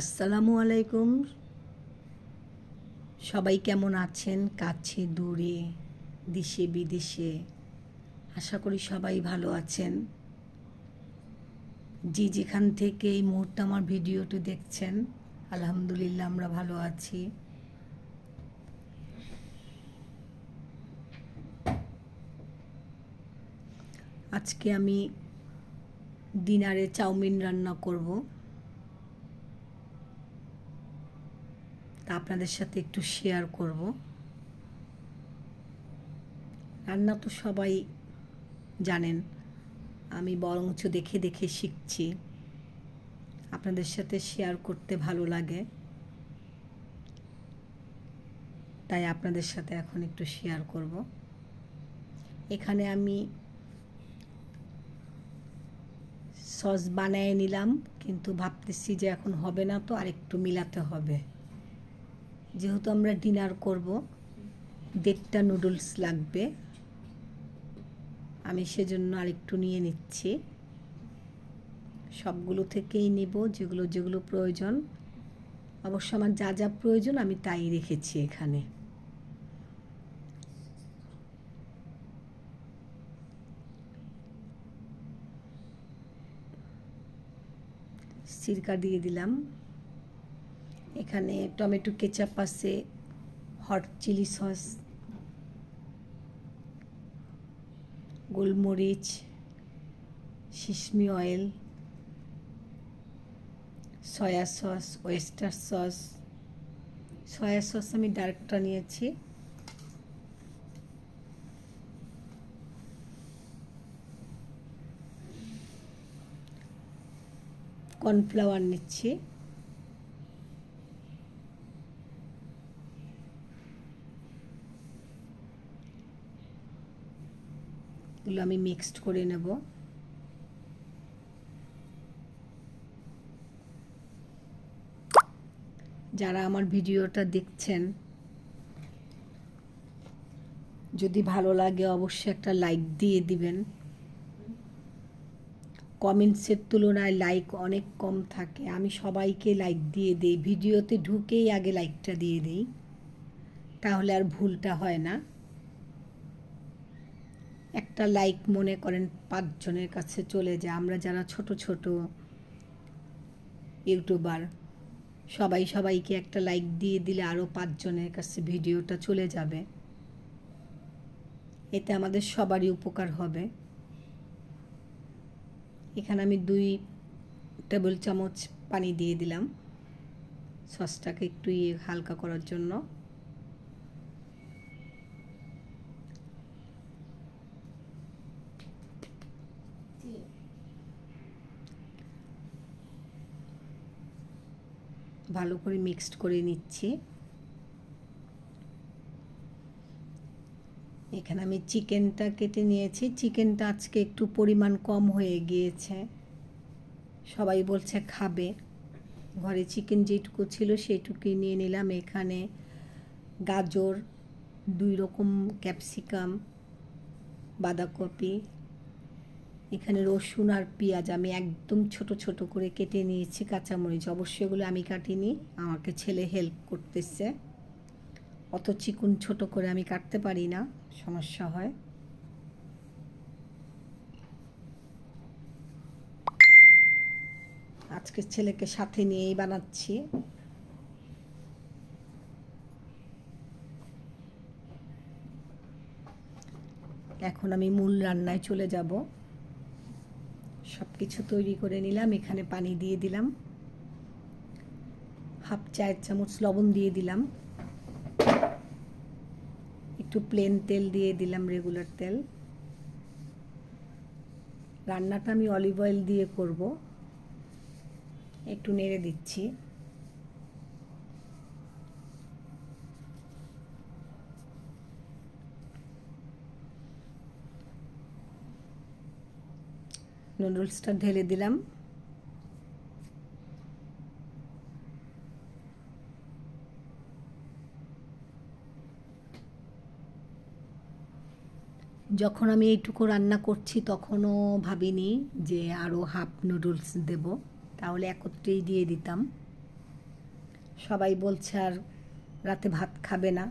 আসসালামু আলাইকুম সবাই কেমন আছেন কাছে দূরে দেশে বিদেশে আশা করি সবাই ভালো আছেন যে যেখান থেকে এই মুহূর্তে আমার ভিডিওটি দেখছেন আলহামদুলিল্লাহ আমরা ভালো আছি আজকে আমি ডিনারে চাউমিন রান্না করবো আপনাদের সাথে একটু শেয়ার করব রান্না তো সবাই জানেন আমি বরঞ্চ দেখে দেখে শিখছি আপনাদের সাথে শেয়ার করতে ভালো লাগে তাই আপনাদের সাথে এখন একটু শেয়ার করব এখানে আমি সস বানিয়ে নিলাম কিন্তু ভাবতেছি যে এখন হবে না তো আর একটু মিলাতে হবে যেহেতু আমরা ডিনার করব দেড়টা নুডলস লাগবে আমি সেজন্য আরেকটু নিয়ে নিচ্ছি সবগুলো থেকেই নেব যেগুলো যেগুলো প্রয়োজন অবশ্য আমার যা যা প্রয়োজন আমি তাই রেখেছি এখানে সিরকা দিয়ে দিলাম এখানে টমেটো কেচাপ আছে হট চিলি সস গোলমরিচ sesame oil soya sauce oyster sauce soya sauce আমি ডার্কটা নিয়েছি কর্নফ্লাওয়ার নিচ্ছি এগুলো আমি মিক্সড করে নেব যারা আমার ভিডিওটা দেখছেন যদি ভালো লাগে অবশ্যই একটা লাইক দিয়ে দিবেন কমেন্টসের তুলনায় লাইক অনেক কম থাকে আমি সবাইকে লাইক দিয়ে দিই ভিডিওতে ঢুকেই আগে লাইকটা দিয়ে দিই তাহলে আর ভুলটা হয় না একটা লাইক মনে করেন পাঁচজনের কাছে চলে যায় আমরা যারা ছোট ছোট ইউটিউবার সবাই সবাইকে একটা লাইক দিয়ে দিলে আরও পাঁচজনের কাছে ভিডিওটা চলে যাবে এতে আমাদের সবারই উপকার হবে এখানে আমি দুই টেবিল চামচ পানি দিয়ে দিলাম সসটাকে একটু ইয়ে হালকা করার জন্য ভালো করে মিক্সড করে নিচ্ছি এখানে আমি চিকেনটা কেটে নিয়েছি চিকেনটা আজকে একটু পরিমাণ কম হয়ে গিয়েছে সবাই বলছে খাবে ঘরে চিকেন যেটুকু ছিল সেটুকুই নিয়ে নিলাম এখানে গাজর দুই রকম ক্যাপসিকাম বাঁধাকপি এখানে রসুন আর পেঁয়াজ আমি একদম ছোট ছোট করে কেটে নিয়েছি কাঁচামরিচ অবশ্যই এগুলো আমি কাটিনি আমাকে ছেলে হেল্প করতেছে অত চিকুন ছোট করে আমি কাটতে পারি না সমস্যা হয় আজকে ছেলেকে সাথে নিয়েই বানাচ্ছি এখন আমি মূল রান্নায় চলে যাব সব কিছু তৈরি করে নিলাম এখানে পানি দিয়ে দিলাম হাফ চায়ের চামচ লবণ দিয়ে দিলাম একটু প্লেন তেল দিয়ে দিলাম রেগুলার তেল রান্নাটা আমি অলিভ অয়েল দিয়ে করব একটু নেড়ে দিচ্ছি নুডলসটা ঢেলে দিলাম যখন আমি এইটুকু রান্না করছি তখনও ভাবিনি যে আরও হাফ নুডলস দেব তাহলে একত্রেই দিয়ে দিতাম সবাই বলছে আর রাতে ভাত খাবে না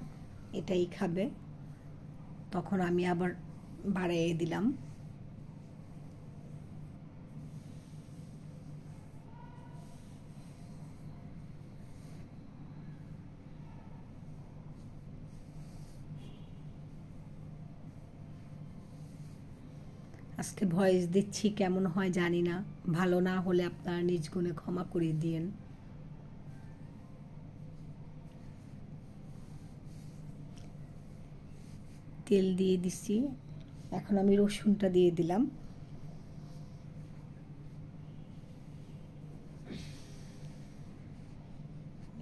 এটাই খাবে তখন আমি আবার বাড়াইয়ে দিলাম আজকে ভয়েস দিচ্ছি কেমন হয় জানি না ভালো না হলে আপনারা নিজ গুণে ক্ষমা করিয়ে দিয়েন তেল দিয়ে দিছি এখন আমি রসুনটা দিয়ে দিলাম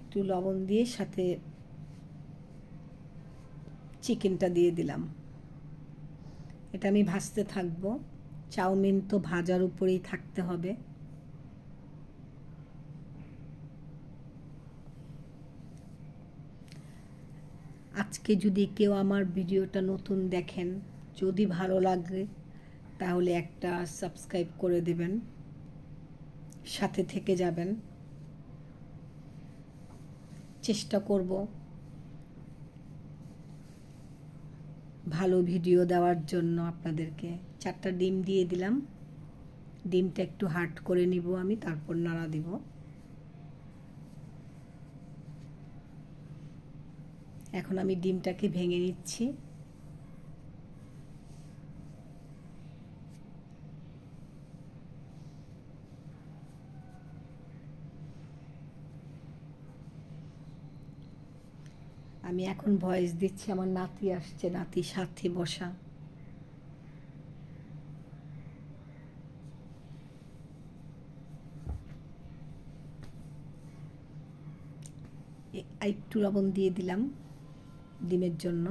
একটু লবণ দিয়ে সাথে চিকেনটা দিয়ে দিলাম এটা আমি ভাজতে থাকবো চাউমিন তো ভাজার উপরেই থাকতে হবে আজকে যদি কেউ আমার ভিডিওটা নতুন দেখেন যদি ভালো লাগে তাহলে একটা সাবস্ক্রাইব করে দেবেন সাথে থেকে যাবেন চেষ্টা করব ভালো ভিডিও দেওয়ার জন্য আপনাদেরকে চারটা ডিম দিয়ে দিলাম ডিমটা একটু হার্ড করে নিব আমি তারপর নাড়া দিব এখন আমি ডিমটাকে ভেঙে নিচ্ছি আমি এখন ভয়েস দিচ্ছি আমার নাতি আসছে নাতি সাথে বসা একটু লবণ দিয়ে দিলাম ডিমের জন্য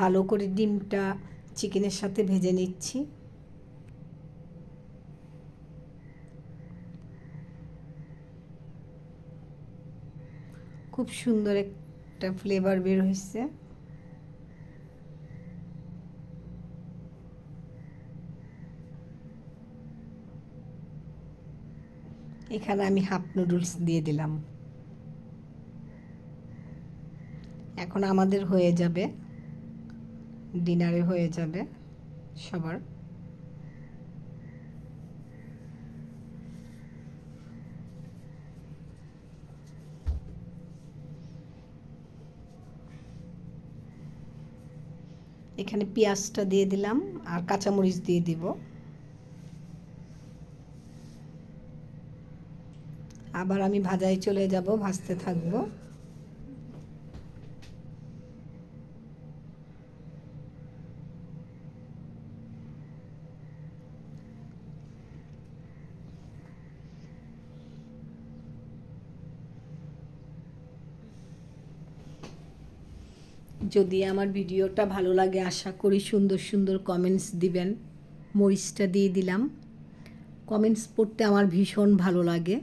ভালো করে ডিমটা চিকেনের সাথে ভেজে নিচ্ছি খুব সুন্দর একটা ফ্লেভার বের হয়েছে এখানে আমি হাফ নুডলস দিয়ে দিলাম এখন আমাদের হয়ে যাবে ডিনারে হয়ে যাবে সবার এখানে পেঁয়াজটা দিয়ে দিলাম আর কাঁচামরিচ দিয়ে দিব আবার আমি ভাজায় চলে যাব ভাজতে থাকবো যদি আমার ভিডিওটা ভালো লাগে আশা করি সুন্দর সুন্দর কমেন্টস দিবেন মরিচটা দিয়ে দিলাম কমেন্টস পড়তে আমার ভীষণ ভালো লাগে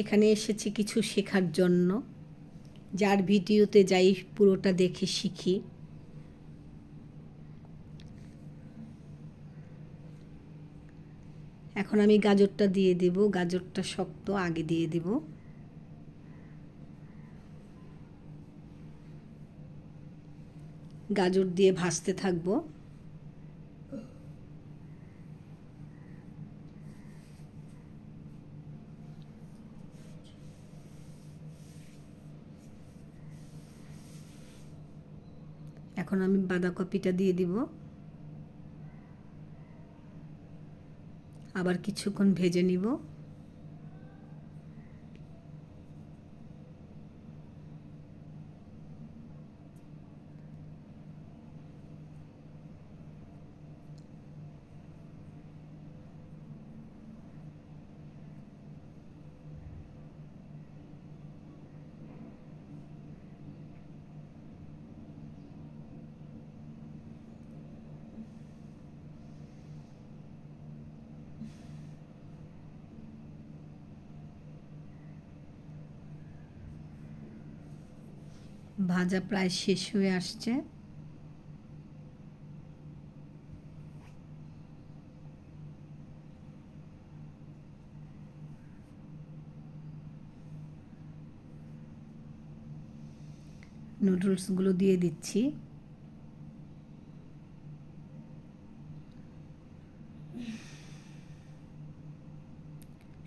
এখানে এসেছি কিছু শেখার জন্য যার ভিডিওতে যাই পুরোটা দেখে শিখি এখন আমি গাজরটা দিয়ে দেব গাজরটা শক্ত আগে দিয়ে দেব গাজর দিয়ে ভাজতে থাকব এখন আমি বাঁধাকপিটা দিয়ে দিব আবার কিছুক্ষণ ভেজে নিব ভাজা প্রায় শেষ হয়ে আসছে নুডলসগুলো দিয়ে দিচ্ছি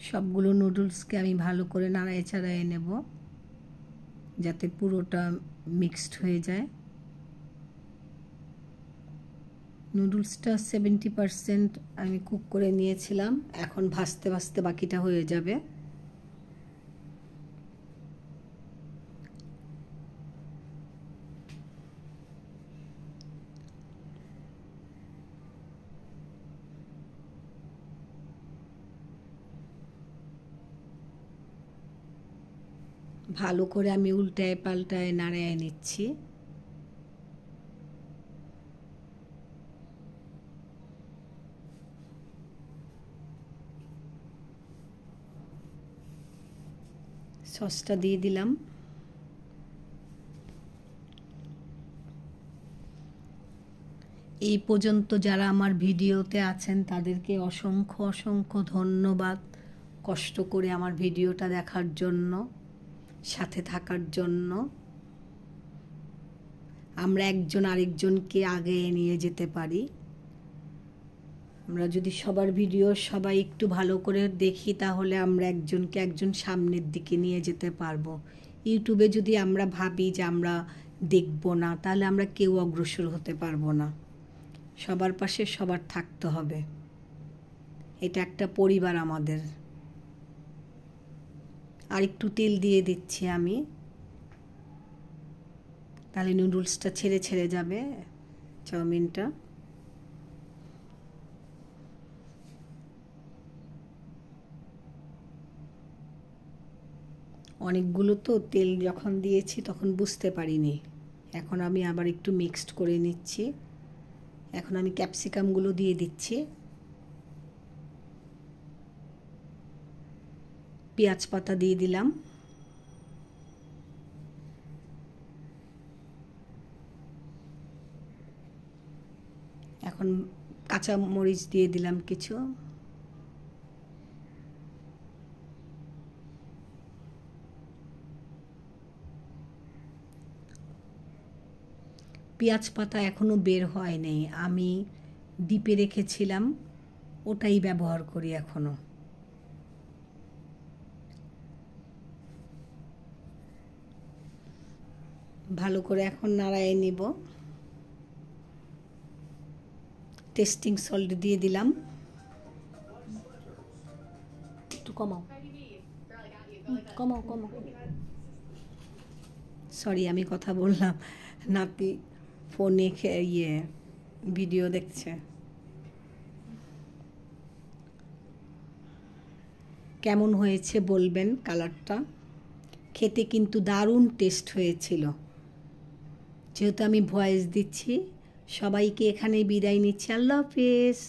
সবগুলো নুডলসকে আমি ভালো করে এছাড়া চাড়ায় নেবো যাতে পুরোটা মিক্সড হয়ে যায় নুডলসটা সেভেন্টি পারসেন্ট আমি কুক করে নিয়েছিলাম এখন ভাসতে ভাসতে বাকিটা হয়ে যাবে ভালো করে আমি উল্টায় পাল্টায় নাড়ায় নিচ্ছি সসটা দিয়ে দিলাম এই পর্যন্ত যারা আমার ভিডিওতে আছেন তাদেরকে অসংখ্য অসংখ্য ধন্যবাদ কষ্ট করে আমার ভিডিওটা দেখার জন্য সাথে থাকার জন্য আমরা একজন আরেকজনকে আগে নিয়ে যেতে পারি আমরা যদি সবার ভিডিও সবাই একটু ভালো করে দেখি তাহলে আমরা একজনকে একজন সামনের দিকে নিয়ে যেতে পারবো ইউটিউবে যদি আমরা ভাবি যে আমরা দেখব না তাহলে আমরা কেউ অগ্রসর হতে পারবো না সবার পাশে সবার থাকতে হবে এটা একটা পরিবার আমাদের আর একটু তেল দিয়ে দিচ্ছি আমি তাহলে নুডলসটা ছেড়ে ছেড়ে যাবে চাউমিনটা অনেকগুলো তো তেল যখন দিয়েছি তখন বুঝতে পারিনি এখন আমি আবার একটু মিক্সড করে নিচ্ছি এখন আমি ক্যাপসিকামগুলো দিয়ে দিচ্ছি পেঁয়াজ পাতা দিয়ে দিলাম এখন কাঁচা মরিচ দিয়ে দিলাম কিছু পেঁয়াজ পাতা এখনও বের হয় নেই আমি ডিপে রেখেছিলাম ওটাই ব্যবহার করি এখনও ভালো করে এখন নাড়ায় নিব টেস্টিং সল্ট দিয়ে দিলাম একটু কমাও কমাও কমাও সরি আমি কথা বললাম নাতি ফোনে ইয়ে ভিডিও দেখছে কেমন হয়েছে বলবেন কালারটা খেতে কিন্তু দারুণ টেস্ট হয়েছিল যেহেতু আমি ভয়েস দিচ্ছি সবাইকে এখানে বিদায় নিচ্ছি আল্লাহ হাফেজ